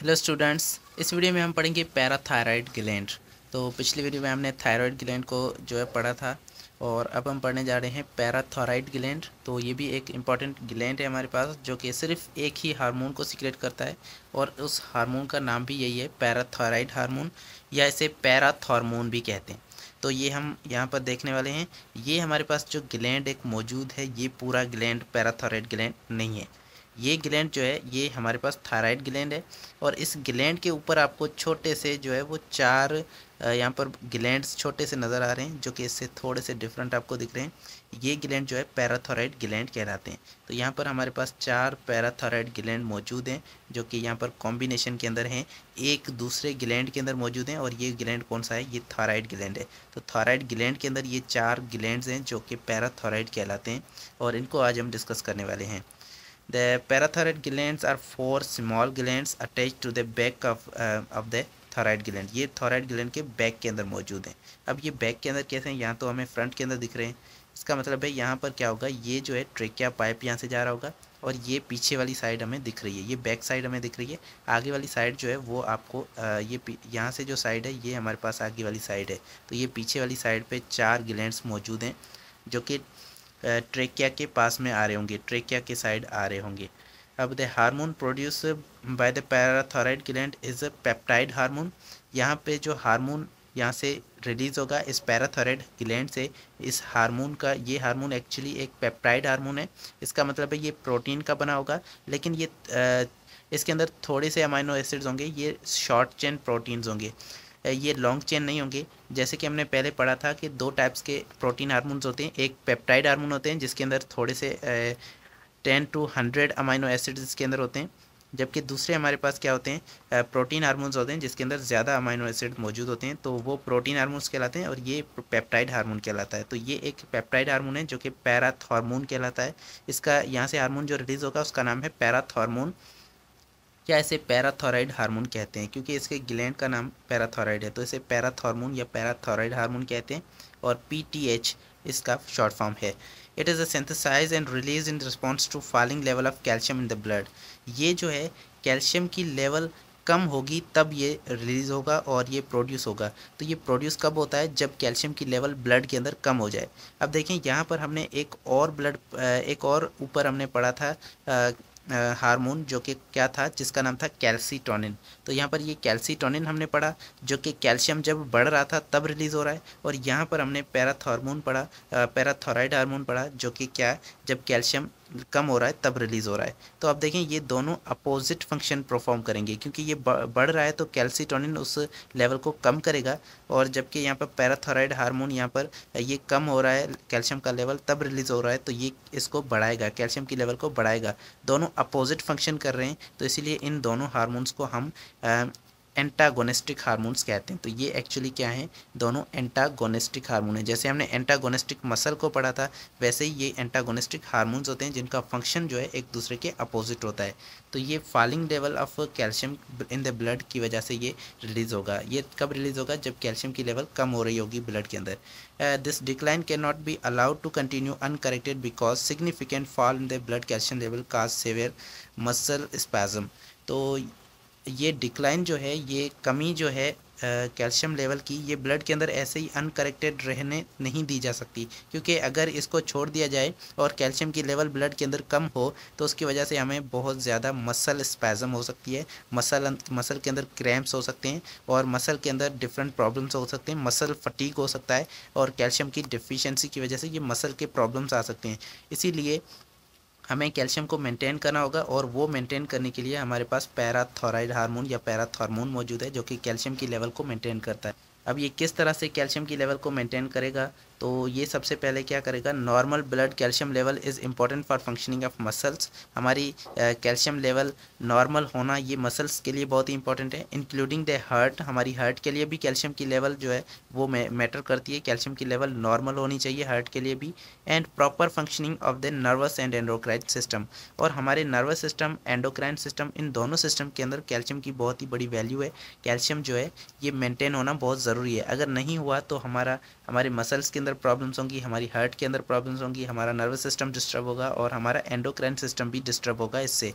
hello students इस video में हम पढ़ेंगे पैराथायरॉइड ग्लैंड तो पिछली वीडियो में हमने थायराइड ग्लैंड को जो है पढ़ा था और अब हम पढ़ने जा रहे हैं पैराथोराइड ग्लैंड तो ये भी एक इम्पॉर्टेंट ग्लैंड है हमारे पास जो कि सिर्फ एक ही हार्मोन को सिक्रेट करता है और उस हार्मोन का नाम भी यही है पैराथोराइड हार्मोन या इसे पैराथॉर्मोन भी कहते हैं तो ये हम यहाँ पर देखने वाले हैं ये हमारे पास जो ग्लैंड एक मौजूद है ये पूरा ग्लैंड पैराथोराइड ग्लैंड नहीं है ये ग्लैंड जो है ये हमारे पास थायराइड ग्लैंड है और इस ग्लैंड के ऊपर आपको छोटे से जो है वो चार यहाँ पर ग्लैंड्स छोटे से नज़र आ रहे हैं जो कि इससे थोड़े से डिफरेंट आपको दिख रहे हैं ये ग्लैंड जो है पैराथोराइड ग्लैंड कहलाते हैं तो यहाँ पर हमारे पास चार पैराथोराइड ग्लैंड मौजूद हैं जो कि यहाँ पर कॉम्बिनेशन के अंदर हैं एक दूसरे ग्लैंड के अंदर मौजूद हैं और ये ग्लैंड कौन सा है ये थायराइड ग्लैंड है तो थायराइड ग्लैंड के अंदर ये चार ग्लैंड हैं जो कि पैराथोराइड कहलाते हैं और इनको आज हम डिस्कस करने वाले हैं The parathyroid glands are four small glands attached to the back of uh, of the thyroid gland ये थायराइड ग्लैंड के बैक के अंदर मौजूद हैं अब ये बैक के अंदर कैसे हैं यहाँ तो हमें फ्रंट के अंदर दिख रहे हैं इसका मतलब है यहाँ पर क्या होगा ये जो है ट्रेकिया पाइप यहाँ से जा रहा होगा और ये पीछे वाली साइड हमें दिख रही है ये बैक साइड हमें दिख रही है आगे वाली साइड जो है वो आपको ये यहाँ से जो साइड है ये हमारे पास आगे वाली साइड है तो ये पीछे वाली साइड पर चार ग्लैंड मौजूद हैं जो कि ट्रेकिया के पास में आ रहे होंगे ट्रेकिया के साइड आ रहे होंगे अब the hormone produce by the parathyroid gland is a peptide hormone यहाँ पे जो हार्मोन यहाँ से रिलीज़ होगा इस पैराथोराइड ग्लैंड से इस हार्मोन का ये हार्मोन एक्चुअली एक पेप्टाइड हार्मोन है इसका मतलब है ये प्रोटीन का बना होगा लेकिन ये इसके अंदर थोड़े से अमाइनो एसिड्स होंगे ये शॉर्ट चेन प्रोटीन्स होंगे ये लॉन्ग चेन नहीं होंगे जैसे कि हमने पहले पढ़ा था कि दो टाइप्स के प्रोटीन हारमोन्स होते हैं एक पेप्टाइड हारमोन होते हैं जिसके अंदर थोड़े से ten two hundred amino acid इसके अंदर होते हैं जबकि दूसरे हमारे पास क्या होते हैं प्रोटीन हारमोन्स होते हैं जिसके अंदर ज़्यादा अमाइनो एसिड मौजूद होते हैं तो वो प्रोटीन हारमोन्स कहलाते हैं और ये पेप्टाइड हारमोन कहलाता है तो ये एक पेप्टाइड हारमोन है जो कि पैराथॉर्मोन कहलाता है इसका यहाँ से हारमोन जो रिलीज़ होगा उसका नाम है पैराथॉर्मोन या इसे पैराथॉराइड हार्मोन कहते हैं क्योंकि इसके ग्लैंड का नाम पैराथॉराइड है तो इसे पैराथॉर्मोन या पैराथॉराइड हार्मोन कहते हैं और पी इसका शॉर्ट फॉर्म है it is a synthesise and release in response to falling level of calcium in the blood ये जो है कैल्शियम की लेवल कम होगी तब ये रिलीज़ होगा और ये प्रोड्यूस होगा तो ये प्रोड्यूस कब होता है जब कैल्शियम की लेवल ब्लड के अंदर कम हो जाए अब देखें यहाँ पर हमने एक और ब्लड एक और ऊपर हमने पढ़ा था हार्मोन जो कि क्या था जिसका नाम था कैल्सीटोनिन तो यहाँ पर ये कैल्सीटोनिन हमने पढ़ा जो कि कैल्शियम जब बढ़ रहा था तब रिलीज़ हो रहा है और यहाँ पर हमने पैराथॉर्मोन पढ़ा पैराथोराइड हार्मोन पढ़ा जो कि क्या जब कैल्शियम कम हो रहा है तब रिलीज़ हो रहा है तो आप देखें ये दोनों अपोजिट फंक्शन परफॉर्म करेंगे क्योंकि ये बढ़ रहा है तो कैल्सिटोनिन उस लेवल को कम करेगा और जबकि यहाँ पर पैराथोराइड हार्मोन यहाँ पर ये कम हो रहा है कैल्शियम का लेवल तब रिलीज़ हो रहा है तो ये इसको बढ़ाएगा कैल्शियम की लेवल को बढ़ाएगा दोनों अपोजिट फंक्शन कर रहे हैं तो इसीलिए इन दोनों हारमोन्स को हम एंटागोनिस्टिक हार्मोन्स कहते हैं तो ये एक्चुअली क्या है दोनों एंटागोनिस्टिक हार्मोन है जैसे हमने एंटागोनिस्टिक मसल को पढ़ा था वैसे ही ये एंटागोनिस्टिक हार्मोन्स होते हैं जिनका फंक्शन जो है एक दूसरे के अपोजिट होता है तो ये falling level of calcium in the blood की वजह से ये रिलीज़ होगा ये कब रिलीज़ होगा जब कैल्शियम की लेवल कम हो रही होगी ब्लड के अंदर this decline can not be allowed to continue uncorrected because significant fall in the blood calcium level cause severe muscle spasm तो ये डिक्लाइन जो है ये कमी जो है कैल्शियम लेवल की ये ब्लड के अंदर ऐसे ही अनकरेक्टेड रहने नहीं दी जा सकती क्योंकि अगर इसको छोड़ दिया जाए और कैल्शियम की लेवल ब्लड के अंदर कम हो तो उसकी वजह से हमें बहुत ज़्यादा मसल स्पैज़म हो सकती है मसल मसल अं, के अंदर क्रैम्प्स हो सकते हैं और मसल के अंदर डिफरेंट प्रॉब्लम्स हो सकते हैं मसल फटीक हो सकता है और कैल्शियम की डिफिशेंसी की वजह से ये मसल के प्रॉब्लम्स आ सकते हैं इसीलिए हमें कैल्शियम को मेंटेन करना होगा और वो मेंटेन करने के लिए हमारे पास पैराथोराइड हार्मोन या पैराथॉर्मोन मौजूद है जो कि कैल्शियम की लेवल को मेंटेन करता है अब ये किस तरह से कैल्शियम की लेवल को मेंटेन करेगा तो ये सबसे पहले क्या करेगा normal blood calcium level is important for functioning of muscles हमारी कैल्शियम लेवल नॉर्मल होना ये मसल्स के लिए बहुत ही इंपॉर्टेंट है इंक्लूडिंग द हार्ट हमारी हार्ट के लिए भी कैल्शियम की लेवल जो है वो मैटर करती है कैल्शियम की लेवल नॉर्मल होनी चाहिए हार्ट के लिए भी and proper functioning of the nervous and endocrine system और हमारे नर्वस सिस्टम एंडोक्राइन सिस्टम इन दोनों सिस्टम के अंदर कैल्शियम की बहुत ही बड़ी वैल्यू है कैल्शियम जो है ये मेंटेन होना बहुत ज़रूरी है अगर नहीं हुआ तो हमारा हमारे मसल्स के अंदर अंदर प्रॉब्लम्स होंगी हमारी हार्ट के अंदर प्रॉब्लम्स होंगी हमारा नर्वस सिस्टम डिस्टर्ब होगा और हमारा एंडोक्राइन सिस्टम भी डिस्टर्ब होगा इससे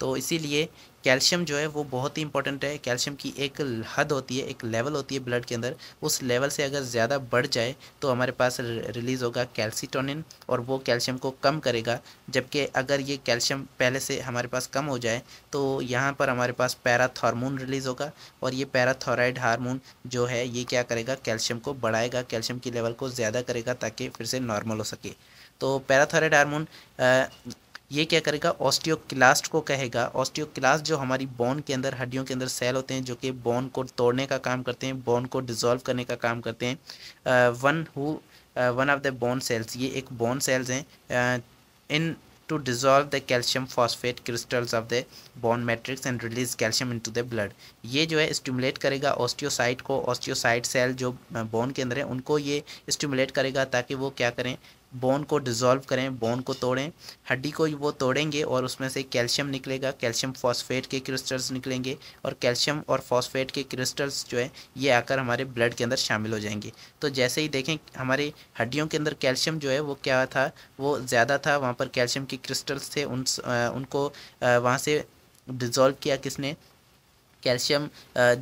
तो इसीलिए कैल्शियम जो है वो बहुत ही इंपॉर्टेंट है कैल्शियम की एक हद होती है एक लेवल होती है ब्लड के अंदर उस लेवल से अगर ज़्यादा बढ़ जाए तो हमारे पास रिलीज़ होगा कैल्सीटोनिन और वो कैल्शियम को कम करेगा जबकि अगर ये कैल्शियम पहले से हमारे पास कम हो जाए तो यहाँ पर हमारे पास पैराथॉर्मोन रिलीज़ होगा और ये पैराथॉराइड हारमोन जो है ये क्या करेगा कैल्शियम को बढ़ाएगा कैल्शियम की लेवल को ज़्यादा करेगा ताकि फिर से नॉर्मल हो सके तो पैराथॉराइड हारमोन ये क्या करेगा ऑस्टियोक्लास्ट को कहेगा ऑस्टियोक्लास्ट जो हमारी बोन के अंदर हड्डियों के अंदर सेल होते हैं जो कि बोन को तोड़ने का काम करते हैं बोन को डिजोल्व करने का काम करते हैं one who one of the bone cells ये एक बोन सेल्स हैं into dissolve the calcium phosphate crystals of the bone matrix and release calcium into the blood ये जो है स्टिमुलेट करेगा ऑस्टियोसाइट को ऑस्टियोसाइट सेल जो bone uh, के अंदर है उनको ये स्टिमुलेट करेगा ताकि वो क्या करें बोन को डिज़ोल्व करें बोन को तोड़ें हड्डी को वो तोड़ेंगे और उसमें से कैल्शियम निकलेगा कैल्शियम फॉस्फेट के क्रिस्टल्स निकलेंगे और कैल्शियम और फॉस्फेट के क्रिस्टल्स जो है ये आकर हमारे ब्लड के अंदर शामिल हो जाएंगे तो जैसे ही देखें हमारे हड्डियों के अंदर कैल्शियम जो है वो क्या था वो ज़्यादा था वहाँ पर कैल्शियम के क्रिस्टल्स थे उन उनको वहाँ से डिज़ोल्व किया किसने कैल्शियम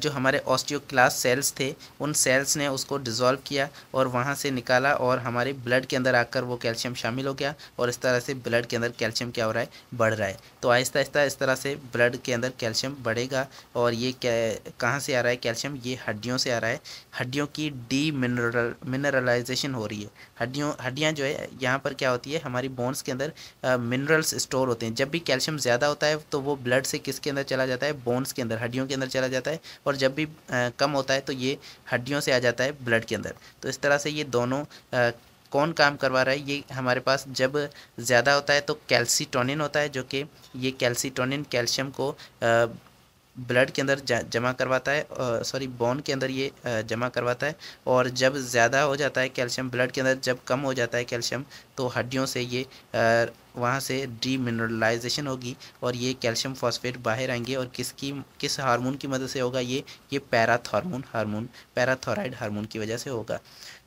जो हमारे ऑस्टियोक्लास सेल्स थे उन सेल्स ने उसको डिज़ोल्व किया और वहाँ से निकाला और हमारे ब्लड के अंदर आकर वो कैल्शियम शामिल हो गया और इस तरह से ब्लड के अंदर कैल्शियम क्या हो रहा है बढ़ रहा है तो आहिस्ता आहिस्ता इस तरह से ब्लड के अंदर कैल्शियम बढ़ेगा और ये कहाँ से आ रहा है कैल्शियम ये हड्डियों से आ रहा है हड्डियों की डी मिनरल मिनरलाइजेशन हो रही है हड्डियों हड्डियाँ जो है यहाँ पर क्या होती है हमारी बोन्स के अंदर मिनरल्स स्टोर होते हैं जब भी कैल्शियम ज़्यादा होता है तो वो ब्लड से किसके अंदर चला जाता है बोन्स के अंदर हड्डियों के के अंदर चला जाता है और जब भी कम होता है तो ये हड्डियों से आ जाता है ब्लड के अंदर तो इस तरह से ये दोनों कौन काम करवा रहा है ये हमारे पास जब ज़्यादा होता है तो कैल्सीटोनिन होता है जो कि ये कैल्सीटोनिन कैल्शियम को आ, ब्लड के अंदर जमा करवाता है सॉरी बोन के अंदर ये जमा करवाता है और जब ज़्यादा हो जाता है कैल्शियम ब्लड के अंदर जब कम हो जाता है कैल्शियम तो हड्डियों से ये वहाँ से डीमिनरलाइजेशन होगी और ये कैल्शियम फॉस्फेट बाहर आएंगे और किसकी किस हार्मोन की मदद से होगा ये ये पैराथॉर्मोन हार्मोन पैराथोराइड हार्मोन की वजह से होगा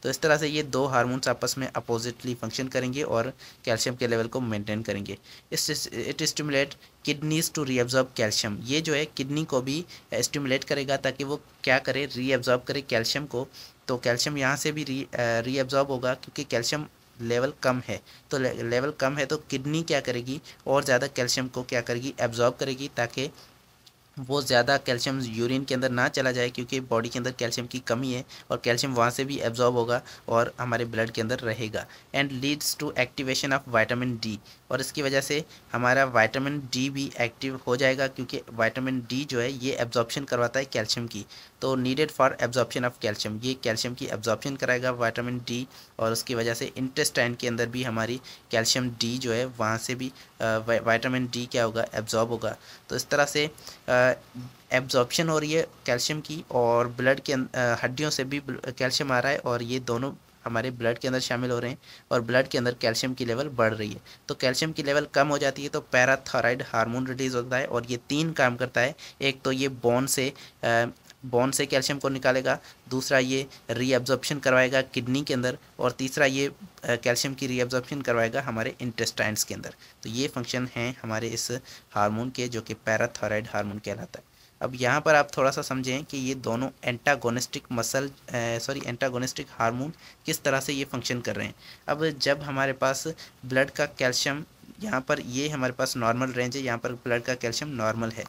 तो इस तरह से ये दो हार्मोन्स आपस में अपोजिटली फंक्शन करेंगे और कैल्शियम के लेवल को मेंटेन करेंगे इस it stimulate kidneys to reabsorb calcium ये जो है किडनी को भी स्टिमुलेट करेगा ताकि वो क्या करे रीअब्जॉर्ब करे कैल्शियम को तो कैल्शियम यहाँ से भी री रीअब्जॉर्ब होगा क्योंकि कैल्शियम लेवल कम है तो ले, लेवल कम है तो किडनी क्या करेगी और ज़्यादा कैल्शियम को क्या करेगी एब्जॉर्ब करेगी ताकि वो ज़्यादा कैल्शियम यूरिन के अंदर ना चला जाए क्योंकि बॉडी के अंदर कैल्शियम की कमी है और कैल्शियम वहाँ से भी एब्जॉर्ब होगा और हमारे ब्लड के अंदर रहेगा and leads to activation of vitamin D और इसकी वजह से हमारा वाइटामिन डी भी एक्टिव हो जाएगा क्योंकि वाइटामिन डी जो है ये एब्जॉर्प्शन करवाता है कैल्शियम की तो needed for absorption of calcium ये कैल्शियम की एब्जॉर्प्शन कराएगा वाइटामिन डी और उसकी वजह से इंटेस्टाइन के अंदर भी हमारी कैल्शियम डी जो है वहाँ से भी वाइटामिन डी क्या होगा एब्जॉर्ब होगा तो इस तरह से एब्जॉर्प्शन हो रही है कैल्शियम की और ब्लड के अं-, हड्डियों से भी कैल्शियम आ रहा है और ये दोनों हमारे ब्लड के अंदर शामिल हो रहे हैं और ब्लड के अंदर कैल्शियम की लेवल बढ़ रही है तो कैल्शियम की लेवल कम हो जाती है तो पैराथायराइड हार्मोन रिलीज होता है और ये तीन काम करता है एक तो ये बोन से बोन से कैल्शियम को निकालेगा दूसरा ये रीअब्जॉर्प्शन करवाएगा किडनी के अंदर और तीसरा ये कैल्शियम की रीअब्जॉर्प्शन करवाएगा हमारे इंटेस्टाइन्स के अंदर तो ये फंक्शन हैं हमारे इस हार्मोन के जो कि पैराथायराइड हार्मोन कहलाता है अब यहाँ पर आप थोड़ा सा समझें कि ये दोनों antagonistic muscle sorry antagonistic hormone किस तरह से ये फंक्शन कर रहे हैं अब जब हमारे पास ब्लड का कैल्शियम यहाँ पर ये हमारे पास नॉर्मल रेंज है यहाँ पर ब्लड का कैल्शियम नॉर्मल है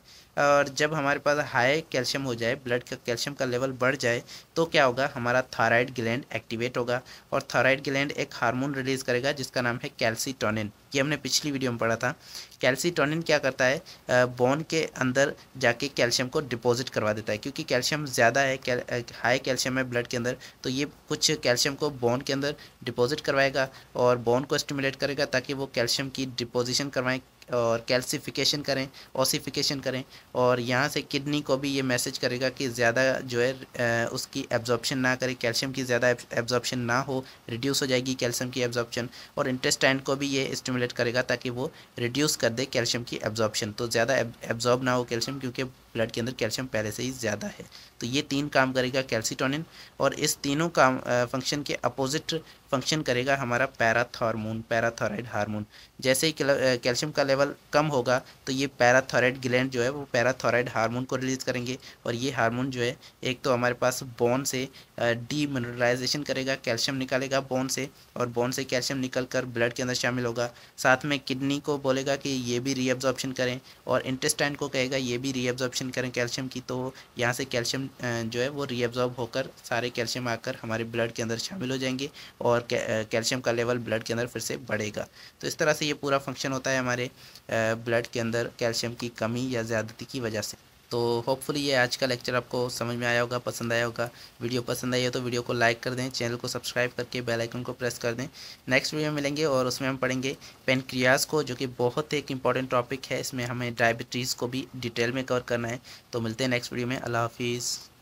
और जब हमारे पास हाई कैल्शियम हो जाए ब्लड का कैल्शियम का लेवल बढ़ जाए तो क्या होगा हमारा थायराइड ग्लैंड एक्टिवेट होगा और थायराइड ग्लैंड एक हार्मोन रिलीज़ करेगा जिसका नाम है कैल्सीटोनिन ये हमने पिछली वीडियो में पढ़ा था कैल्सीटोनिन क्या करता है बोन के अंदर जाके कैल्शियम को डिपॉजिट करवा देता है क्योंकि कैल्शियम ज़्यादा है कैल, हाई कैल्शियम है ब्लड के अंदर तो ये कुछ कैल्शियम को बोन के अंदर डिपॉजिट करवाएगा और बोन को स्टिमुलेट करेगा ताकि वो कैल्शियम की डिपोजिशन करवाएं और कैल्सिफिकेशन करें ऑसिफिकेशन करें और यहाँ से किडनी को भी ये मैसेज करेगा कि ज़्यादा जो है उसकी एब्जॉर्प्शन ना करें कैल्शियम की ज़्यादा एब्जॉर्प्शन ना हो रिड्यूस हो जाएगी कैल्शियम की एब्जॉर्प्शन और इंटेस्टाइन को भी ये स्टिमुलेट करेगा ताकि वो रिड्यूस कर दे कैल्शियम की एब्जॉर्प्शन तो ज़्यादा एब्जॉर्ब ना हो कैल्शियम क्योंकि ब्लड के अंदर कैल्शियम पहले से ही ज़्यादा है तो ये तीन काम करेगा कैल्सिटोनिन और इस तीनों काम फंक्शन के अपोजिट फंक्शन करेगा हमारा पैराथॉर्मोन पैराथॉराइड हार्मोन जैसे ही कैल्शियम का लेवल कम होगा तो ये पैराथॉराइड ग्लैंड जो है वो पैराथॉराइड हार्मोन को रिलीज़ करेंगे और ये हार्मोन जो है एक तो हमारे पास बोन से डीमिनरलाइजेशन करेगा कैल्शियम निकालेगा बोन से और बोन से कैल्शियम निकल कर ब्लड के अंदर शामिल होगा साथ में किडनी को बोलेगा कि ये भी रीअब्जॉर्प्शन करें और इंटेस्टाइन को कहेगा ये भी रीअब्जॉर्प्शन एब्जॉर्प्शन करें कैल्शियम की तो यहाँ से कैल्शियम जो है वो रीअब्जॉर्ब होकर सारे कैल्शियम आकर हमारे ब्लड के अंदर शामिल हो जाएंगे और कैल्शियम का लेवल ब्लड के अंदर फिर से बढ़ेगा तो इस तरह से ये पूरा फंक्शन होता है हमारे ब्लड के अंदर कैल्शियम की कमी या ज़्यादती की वजह से तो होपफुली ये आज का लेक्चर आपको समझ में आया होगा पसंद आया होगा वीडियो पसंद आई है तो वीडियो को लाइक कर दें चैनल को सब्सक्राइब करके बेल आइकन को प्रेस कर दें नेक्स्ट वीडियो में मिलेंगे और उसमें हम पढ़ेंगे पेनक्रियाज को जो कि बहुत एक इंपॉर्टेंट टॉपिक है इसमें हमें डायबिटीज़ को भी डिटेल में कवर करना है तो मिलते हैं नेक्स्ट वीडियो में अल्लाह हाफिज़